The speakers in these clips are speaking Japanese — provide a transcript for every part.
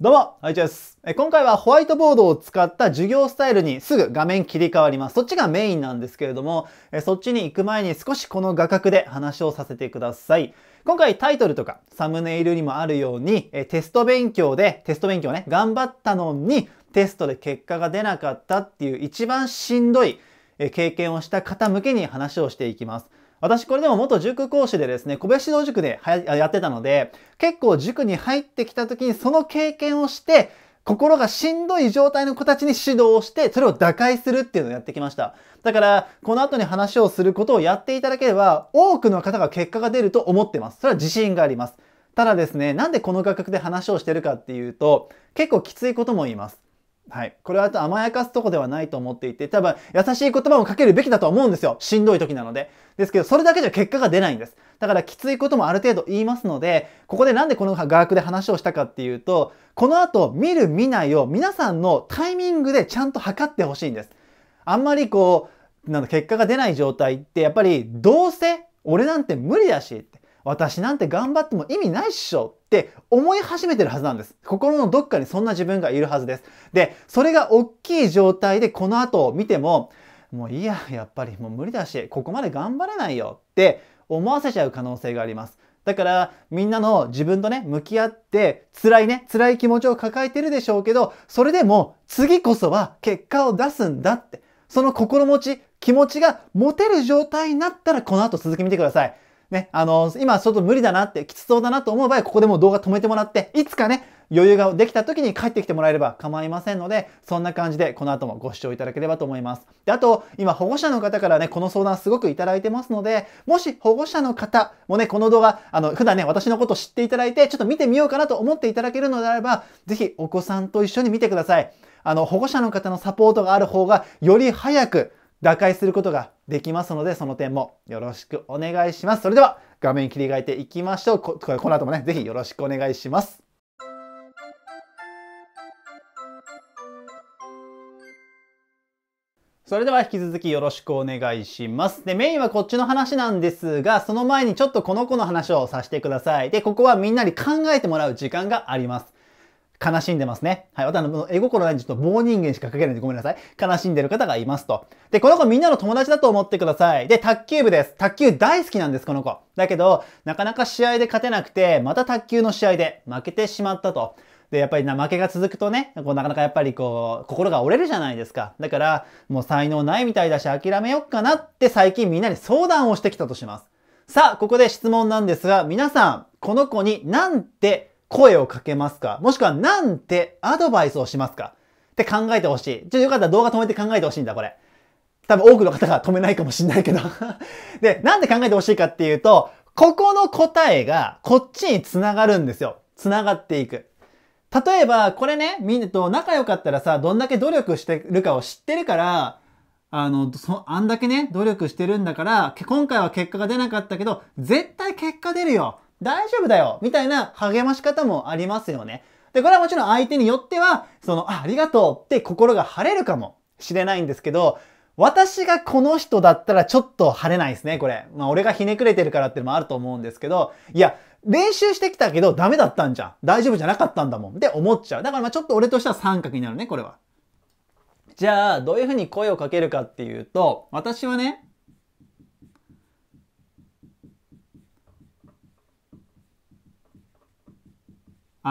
どうも、はいちです。今回はホワイトボードを使った授業スタイルにすぐ画面切り替わります。そっちがメインなんですけれども、そっちに行く前に少しこの画角で話をさせてください。今回タイトルとかサムネイルにもあるように、テスト勉強で、テスト勉強ね、頑張ったのにテストで結果が出なかったっていう一番しんどい経験をした方向けに話をしていきます。私これでも元塾講師でですね、小林指導塾でやってたので、結構塾に入ってきた時にその経験をして、心がしんどい状態の子たちに指導をして、それを打開するっていうのをやってきました。だから、この後に話をすることをやっていただければ、多くの方が結果が出ると思ってます。それは自信があります。ただですね、なんでこの価格で話をしてるかっていうと、結構きついことも言います。はい。これはあと甘やかすとこではないと思っていて、多分優しい言葉もかけるべきだと思うんですよ。しんどい時なので。ですけど、それだけじゃ結果が出ないんです。だからきついこともある程度言いますので、ここでなんでこの画学で話をしたかっていうと、この後見る見ないを皆さんのタイミングでちゃんと測ってほしいんです。あんまりこう、なん結果が出ない状態ってやっぱりどうせ俺なんて無理だしって私なんて頑張っても意味ないっしょって思い始めてるはずなんです。心のどっかにそんな自分がいるはずです。で、それが大きい状態でこの後を見ても、もういいや、やっぱりもう無理だし、ここまで頑張れないよって思わせちゃう可能性があります。だからみんなの自分とね、向き合って辛いね、辛い気持ちを抱えてるでしょうけど、それでも次こそは結果を出すんだって、その心持ち、気持ちが持てる状態になったらこの後続き見てください。ね、あの、今ちょっと無理だなって、きつそうだなと思う場合、ここでも動画止めてもらって、いつかね、余裕ができた時に帰ってきてもらえれば構いませんので、そんな感じでこの後もご視聴いただければと思います。で、あと、今保護者の方からね、この相談すごくいただいてますので、もし保護者の方もね、この動画、あの、普段ね、私のこと知っていただいて、ちょっと見てみようかなと思っていただけるのであれば、ぜひお子さんと一緒に見てください。あの、保護者の方のサポートがある方が、より早く、打開することができますので、その点もよろしくお願いします。それでは画面切り替えていきましょう。ここの後もね、ぜひよろしくお願いします。それでは引き続きよろしくお願いします。で、メインはこっちの話なんですが、その前にちょっとこの子の話をさせてください。で、ここはみんなに考えてもらう時間があります。悲しんでますね。はい。私の絵心ないんでちょっと棒人間しか描けないんでごめんなさい。悲しんでる方がいますと。で、この子みんなの友達だと思ってください。で、卓球部です。卓球大好きなんです、この子。だけど、なかなか試合で勝てなくて、また卓球の試合で負けてしまったと。で、やっぱりな、負けが続くとね、こうなかなかやっぱりこう、心が折れるじゃないですか。だから、もう才能ないみたいだし諦めよっかなって最近みんなに相談をしてきたとします。さあ、ここで質問なんですが、皆さん、この子になんて声をかけますかもしくはなんてアドバイスをしますかって考えてほしい。ちょっとよかったら動画止めて考えてほしいんだ、これ。多分多くの方が止めないかもしんないけど で、なんで考えてほしいかっていうと、ここの答えがこっちに繋がるんですよ。繋がっていく。例えば、これね、みんなと仲良かったらさ、どんだけ努力してるかを知ってるから、あの、そ、あんだけね、努力してるんだから、今回は結果が出なかったけど、絶対結果出るよ。大丈夫だよみたいな励まし方もありますよね。で、これはもちろん相手によっては、その、あありがとうって心が晴れるかもしれないんですけど、私がこの人だったらちょっと晴れないですね、これ。まあ俺がひねくれてるからってのもあると思うんですけど、いや、練習してきたけどダメだったんじゃん。大丈夫じゃなかったんだもん。って思っちゃう。だからまあちょっと俺としては三角になるね、これは。じゃあ、どういうふうに声をかけるかっていうと、私はね、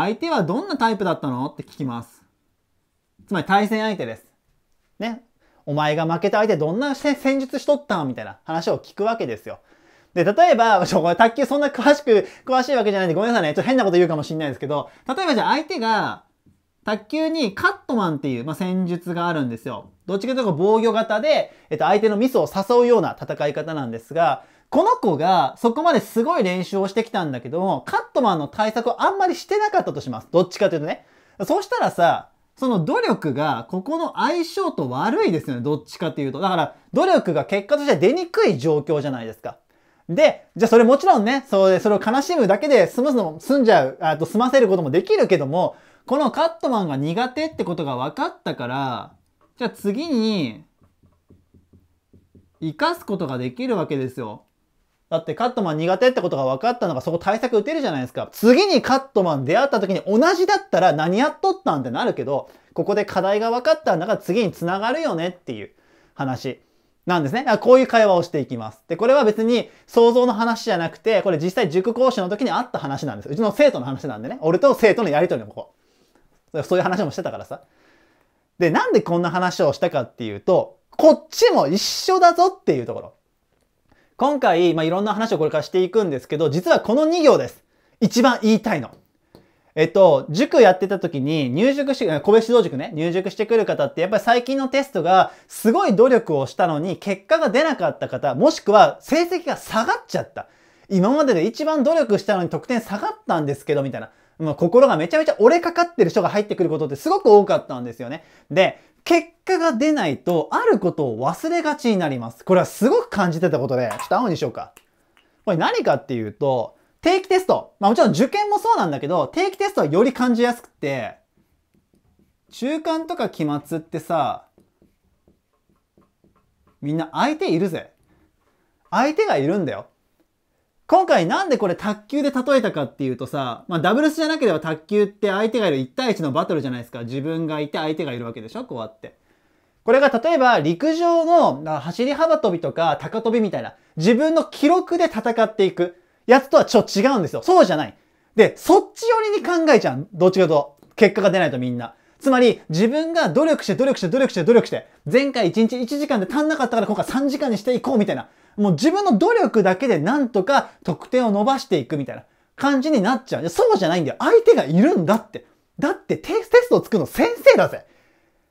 相手はどんなタイプだったのって聞きます。つまり対戦相手です。ね。お前が負けた相手どんな戦術しとったんみたいな話を聞くわけですよ。で、例えば、ょ、これ卓球そんな詳しく、詳しいわけじゃないんでごめんなさいね。ちょっと変なこと言うかもしんないですけど、例えばじゃあ相手が、卓球にカットマンっていう、まあ、戦術があるんですよ。どっちかというと防御型で、えっと、相手のミスを誘うような戦い方なんですが、この子がそこまですごい練習をしてきたんだけど、カットマンの対策をあんまりしてなかったとします。どっちかというとね。そうしたらさ、その努力が、ここの相性と悪いですよね。どっちかというと。だから、努力が結果として出にくい状況じゃないですか。で、じゃあそれもちろんね、そう、で、それを悲しむだけで済むの、済んじゃう、あと済ませることもできるけども、このカットマンが苦手ってことが分かったから、じゃあ次に、生かすことができるわけですよ。だってカットマン苦手ってことが分かったのがそこ対策打てるじゃないですか。次にカットマン出会った時に同じだったら何やっとったんってなるけど、ここで課題が分かったんだから次に繋がるよねっていう話なんですね。こういう会話をしていきます。で、これは別に想像の話じゃなくて、これ実際塾講師の時にあった話なんです。うちの生徒の話なんでね。俺と生徒のやりとりのここ。そういう話もしてたからさ。で、なんでこんな話をしたかっていうと、こっちも一緒だぞっていうところ。今回、まあ、いろんな話をこれからしていくんですけど、実はこの2行です。一番言いたいの。えっと、塾やってた時に入塾して、小部指導塾ね、入塾してくる方って、やっぱり最近のテストがすごい努力をしたのに結果が出なかった方、もしくは成績が下がっちゃった。今までで一番努力したのに得点下がったんですけど、みたいな。心がめちゃめちゃ折れかかってる人が入ってくることってすごく多かったんですよね。で、結果が出ないと、あることを忘れがちになります。これはすごく感じてたことで、ちょっと青にしようか。これ何かっていうと、定期テスト。まあもちろん受験もそうなんだけど、定期テストはより感じやすくて、中間とか期末ってさ、みんな相手いるぜ。相手がいるんだよ。今回なんでこれ卓球で例えたかっていうとさ、まあ、ダブルスじゃなければ卓球って相手がいる1対1のバトルじゃないですか。自分がいて相手がいるわけでしょこうやって。これが例えば陸上の走り幅跳びとか高跳びみたいな自分の記録で戦っていくやつとはちょっと違うんですよ。そうじゃない。で、そっち寄りに考えちゃう。どっちかと結果が出ないとみんな。つまり、自分が努力して努力して努力して努力して、前回1日1時間で足んなかったから今回3時間にしていこうみたいな。もう自分の努力だけでなんとか得点を伸ばしていくみたいな感じになっちゃう。そうじゃないんだよ。相手がいるんだって。だってテストを作るの先生だぜ。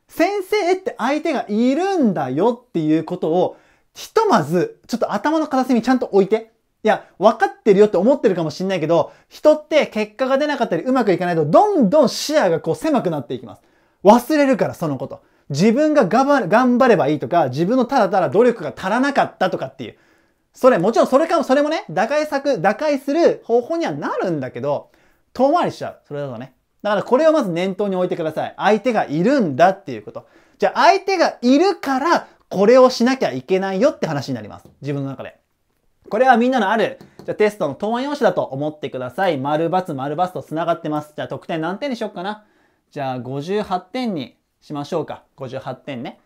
先生って相手がいるんだよっていうことを、ひとまず、ちょっと頭の片隅にちゃんと置いて。いや、分かってるよって思ってるかもしんないけど、人って結果が出なかったりうまくいかないと、どんどん視野がこう狭くなっていきます。忘れるから、そのこと。自分が頑張ればいいとか、自分のただただ努力が足らなかったとかっていう。それ、もちろんそれかも、それもね、打開策、打開する方法にはなるんだけど、遠回りしちゃう。それだとね。だからこれをまず念頭に置いてください。相手がいるんだっていうこと。じゃあ相手がいるから、これをしなきゃいけないよって話になります。自分の中で。これはみんなのある、じゃあテストの答案用紙だと思ってください。丸×丸×と繋がってます。じゃあ得点何点にしよっかな。じゃあ58点にしましょうか。58点ね。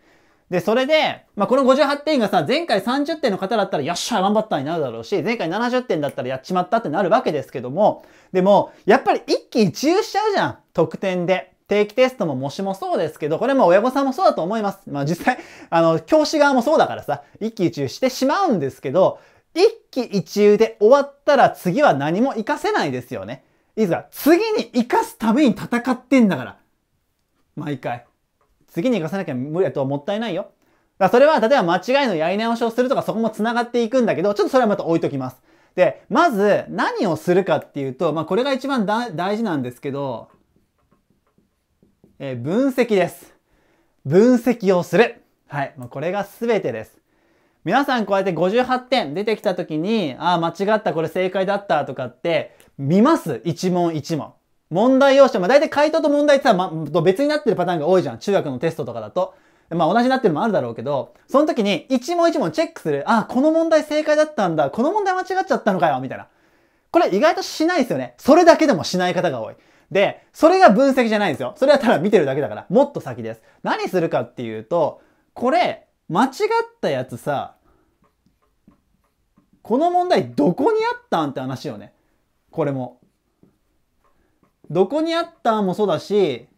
で、それで、まあ、この58点がさ、前回30点の方だったら、よっしゃ、頑張ったになるだろうし、前回70点だったらやっちまったってなるわけですけども、でも、やっぱり一喜一憂しちゃうじゃん。得点で。定期テストも模試もそうですけど、これも親御さんもそうだと思います。まあ、実際、あの、教師側もそうだからさ、一喜一憂してしまうんですけど、一喜一憂で終わったら次は何も活かせないですよね。いいですか次に活かすために戦ってんだから。毎回。次に活かさなきゃ無理だとはもったいないよ。だそれは、例えば間違いのやり直しをするとかそこも繋がっていくんだけど、ちょっとそれはまた置いときます。で、まず何をするかっていうと、まあこれが一番大事なんですけど、えー、分析です。分析をする。はい。もうこれが全てです。皆さんこうやって58点出てきた時に、ああ、間違った、これ正解だったとかって、見ます一問一問。問題用紙、まあ大体回答と問題ってさ、ま、別になってるパターンが多いじゃん。中学のテストとかだと。まあ同じになってるのもあるだろうけど、その時に一問一問チェックする。ああ、この問題正解だったんだ。この問題間違っちゃったのかよ。みたいな。これ意外としないですよね。それだけでもしない方が多い。で、それが分析じゃないんですよ。それはただ見てるだけだから、もっと先です。何するかっていうと、これ、間違ったやつさ、この問題どこにあったんって話よね。これも。どこにあったんもそうだし、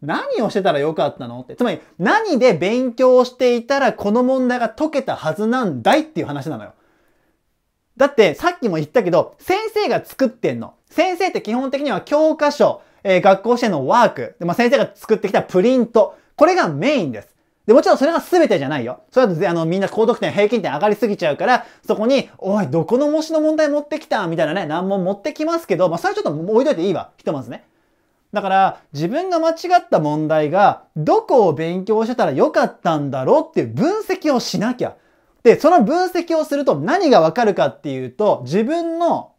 何をしてたらよかったのって。つまり、何で勉強していたらこの問題が解けたはずなんだいっていう話なのよ。だって、さっきも言ったけど、先生が作ってんの。先生って基本的には教科書、えー、学校支援のワーク、でまあ、先生が作ってきたプリント、これがメインです。で、もちろんそれが全てじゃないよ。それだと、あの、みんな高得点、平均点上がりすぎちゃうから、そこに、おい、どこの模試の問題持ってきたみたいなね、難問持ってきますけど、まあ、それちょっと置いといていいわ。ひとまずね。だから、自分が間違った問題が、どこを勉強してたらよかったんだろうっていう分析をしなきゃ。で、その分析をすると何がわかるかっていうと、自分の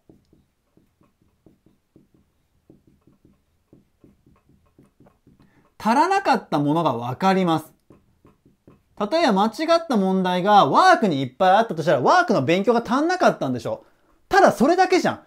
足らなかったものがわかります。例えば間違った問題がワークにいっぱいあったとしたらワークの勉強が足んなかったんでしょただそれだけじゃん。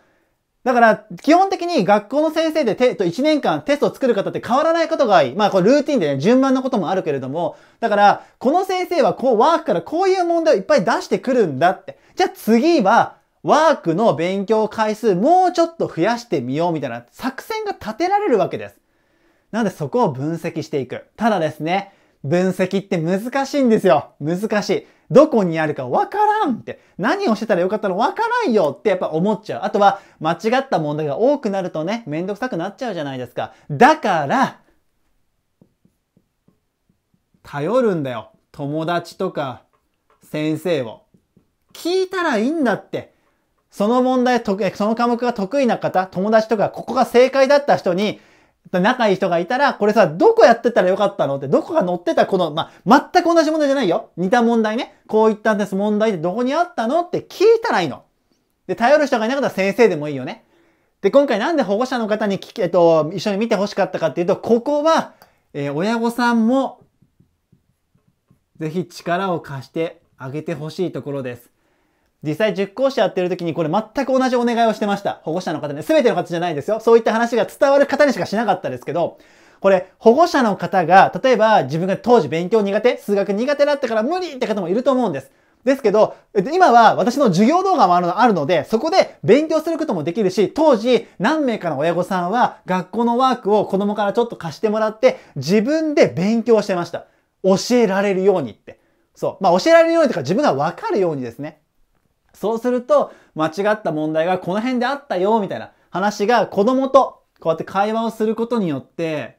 だから、基本的に学校の先生で手と1年間テストを作る方って変わらないことがいい。まあ、これルーティンでね、順番のこともあるけれども、だから、この先生はこう、ワークからこういう問題をいっぱい出してくるんだって。じゃあ次は、ワークの勉強回数もうちょっと増やしてみようみたいな作戦が立てられるわけです。なのでそこを分析していく。ただですね、分析って難しいんですよ。難しい。どこにあるかわからんって、何をしてたらよかったのわからんよってやっぱ思っちゃう。あとは、間違った問題が多くなるとね、めんどくさくなっちゃうじゃないですか。だから、頼るんだよ。友達とか、先生を。聞いたらいいんだって。その問題、その科目が得意な方、友達とか、ここが正解だった人に、仲いい人がいたら、これさ、どこやってたらよかったのって、どこが乗ってたこの、まあ、全く同じ問題じゃないよ。似た問題ね。こういったんです問題ってどこにあったのって聞いたらいいの。で、頼る人がいなかったら先生でもいいよね。で、今回なんで保護者の方に聞け、えっと、一緒に見て欲しかったかっていうと、ここは、えー、親御さんも、ぜひ力を貸してあげてほしいところです。実際塾講師やってる時にこれ全く同じお願いをしてました。保護者の方ね、全ての方じゃないですよ。そういった話が伝わる方にしかしなかったですけど、これ、保護者の方が、例えば自分が当時勉強苦手、数学苦手だったから無理って方もいると思うんです。ですけど、今は私の授業動画もあるので、そこで勉強することもできるし、当時何名かの親御さんは学校のワークを子供からちょっと貸してもらって、自分で勉強してました。教えられるようにって。そう。まあ教えられるようにとか自分がわかるようにですね。そうすると、間違った問題がこの辺であったよ、みたいな話が子供とこうやって会話をすることによって、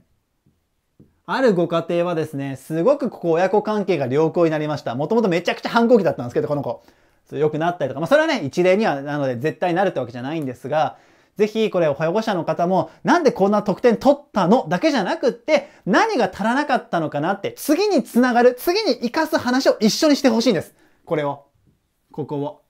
あるご家庭はですね、すごくここ親子関係が良好になりました。もともとめちゃくちゃ反抗期だったんですけど、この子。良くなったりとか、まあそれはね、一例にはなので絶対なるってわけじゃないんですが、ぜひこれ保護者の方も、なんでこんな得点取ったのだけじゃなくって、何が足らなかったのかなって、次につながる、次に活かす話を一緒にしてほしいんです。これを。ここを。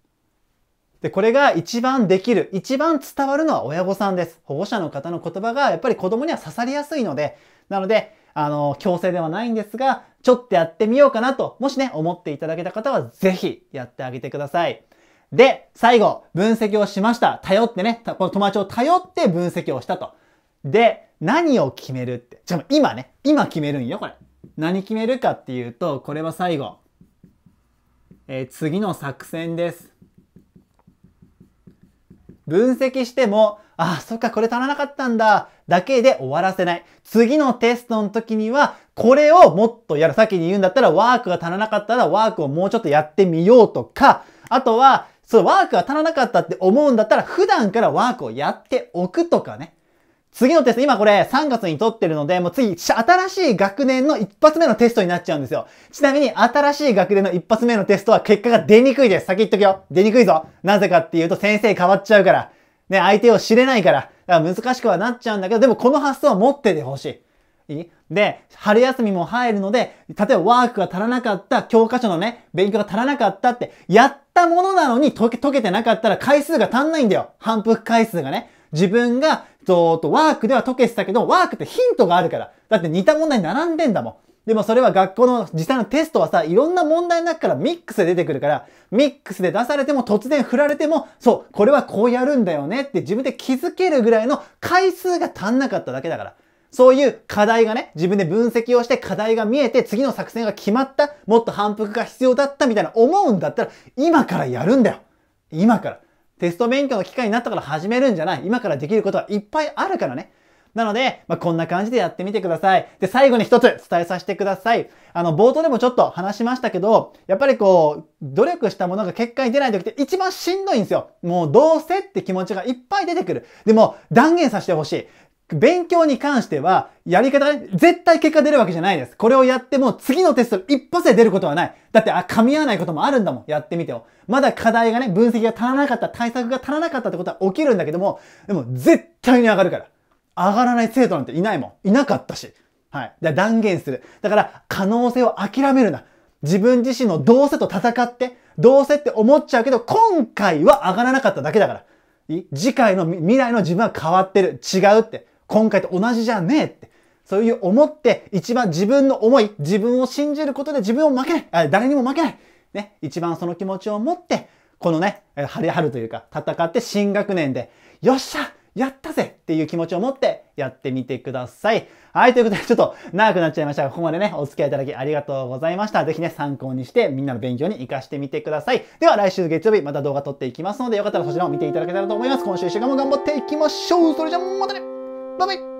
で、これが一番できる、一番伝わるのは親御さんです。保護者の方の言葉がやっぱり子供には刺さりやすいので、なので、あの、強制ではないんですが、ちょっとやってみようかなと、もしね、思っていただけた方は、ぜひやってあげてください。で、最後、分析をしました。頼ってね、この友達を頼って分析をしたと。で、何を決めるって。じゃあ今ね、今決めるんよ、これ。何決めるかっていうと、これは最後。えー、次の作戦です。分析しても、ああ、そっか、これ足らなかったんだ、だけで終わらせない。次のテストの時には、これをもっとやる。先に言うんだったら、ワークが足らなかったら、ワークをもうちょっとやってみようとか、あとは、そう、ワークが足らなかったって思うんだったら、普段からワークをやっておくとかね。次のテスト、今これ3月に撮ってるので、もう次、新しい学年の一発目のテストになっちゃうんですよ。ちなみに、新しい学年の一発目のテストは結果が出にくいです。先言っとくよ。出にくいぞ。なぜかっていうと、先生変わっちゃうから。ね、相手を知れないから。だから難しくはなっちゃうんだけど、でもこの発想は持っててほしい。いいで、春休みも入るので、例えばワークが足らなかった、教科書のね、勉強が足らなかったって、やったものなのに解け解けてなかったら回数が足んないんだよ。反復回数がね。自分がと、と、ワークでは解けてたけど、ワークってヒントがあるから。だって似た問題に並んでんだもん。でもそれは学校の実際のテストはさ、いろんな問題の中からミックスで出てくるから、ミックスで出されても突然振られても、そう、これはこうやるんだよねって自分で気づけるぐらいの回数が足んなかっただけだから。そういう課題がね、自分で分析をして課題が見えて次の作戦が決まった、もっと反復が必要だったみたいな思うんだったら、今からやるんだよ。今から。テスト勉強の機会になったから始めるんじゃない。今からできることはいっぱいあるからね。なので、まあ、こんな感じでやってみてください。で、最後に一つ伝えさせてください。あの、冒頭でもちょっと話しましたけど、やっぱりこう、努力したものが結果に出ない時って一番しんどいんですよ。もうどうせって気持ちがいっぱい出てくる。でも、断言させてほしい。勉強に関しては、やり方ね、絶対結果出るわけじゃないです。これをやっても次のテスト一発で出ることはない。だって、あ、噛み合わないこともあるんだもん。やってみてよ。まだ課題がね、分析が足らなかった、対策が足らなかったってことは起きるんだけども、でも絶対に上がるから。上がらない生徒なんていないもん。いなかったし。はい。だ断言する。だから、可能性を諦めるな。自分自身のどうせと戦って、どうせって思っちゃうけど、今回は上がらなかっただけだから。次回の未来の自分は変わってる。違うって。今回と同じじゃねえって。そういう思って、一番自分の思い、自分を信じることで自分を負けないあ。誰にも負けない。ね。一番その気持ちを持って、このね、張り張るというか、戦って新学年で、よっしゃやったぜっていう気持ちを持ってやってみてください。はい、ということでちょっと長くなっちゃいましたが、ここまでね、お付き合いいただきありがとうございました。ぜひね、参考にしてみんなの勉強に活かしてみてください。では来週月曜日また動画撮っていきますので、よかったらそちらを見ていただけたらと思います。今週一週間も頑張っていきましょうそれじゃまたね Bye bye.